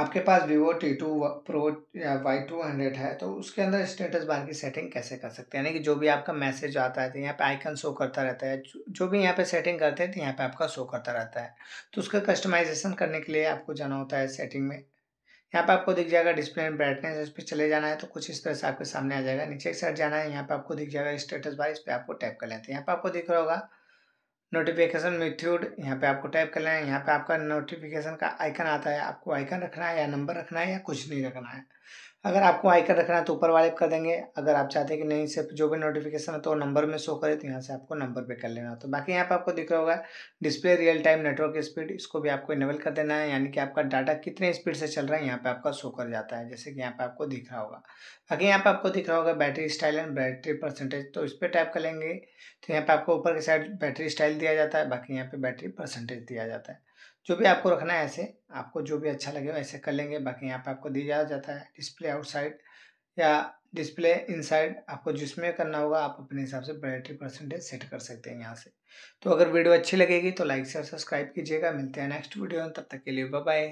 आपके पास Vivo T two pro या वाई टू हंड्रेड है तो उसके अंदर स्टेटस बार की सेटिंग कैसे कर सकते हैं यानी कि जो भी आपका मैसेज आता है तो यहाँ पे आइकन शो करता रहता है जो भी यहाँ पे सेटिंग करते हैं तो यहाँ पे आपका शो करता रहता है तो उसका कस्टमाइजेशन करने के लिए आपको जाना होता है सेटिंग में यहाँ पे आपको दिख जाएगा डिस्प्ले एंड ब्राइटनेस इस पर चले जाना है तो कुछ इस तरह से आपके सामने आ जाएगा नीचे एक साइड जाना है यहाँ पे आपको दिख जाएगा स्टेटस बार इस पर आपको टैप कर लेते हैं यहाँ पे आपको दिख रहा होगा नोटिफिकेशन मेथ्यूड यहाँ पे आपको टाइप करना है यहाँ पे आपका नोटिफिकेशन का आइकन आता है आपको आइकन रखना है या नंबर रखना है या कुछ नहीं रखना है अगर आपको आइकन रखना है तो ऊपर वाले कर देंगे अगर आप चाहते हैं कि नहीं सिर्फ जो भी नोटिफिकेशन है तो नंबर में शो करे तो यहाँ से आपको नंबर पे कर लेना तो बाकी यहाँ पे आपको दिख रहा होगा display real time network speed इसको भी आपको इनेबल कर देना है यानी कि आपका डाटा कितने स्पीड से चल रहा है यहाँ पर आपका शो कर जाता है जैसे कि यहाँ पर आपको दिख रहा होगा बाकी यहाँ पर आपको दिख रहा होगा battery style and battery percentage तो इस पर टाइप कर लेंगे तो यहाँ पर आपको ऊपर के साइड बैटरी स्टाइल दिया जाता है बाकी यहाँ पे बैटरी परसेंटेज दिया जाता है जो भी आपको रखना है ऐसे आपको जो भी अच्छा लगे वैसे कर लेंगे बाकी यहाँ पे आपको दिया जाता है डिस्प्ले आउटसाइड या डिस्प्ले इनसाइड आपको जिसमें करना होगा आप अपने हिसाब से बैटरी परसेंटेज सेट कर सकते हैं यहाँ से तो अगर वीडियो अच्छी लगेगी तो लाइक से सब्सक्राइब कीजिएगा मिलते हैं नेक्स्ट वीडियो में तब तक के लिए बाय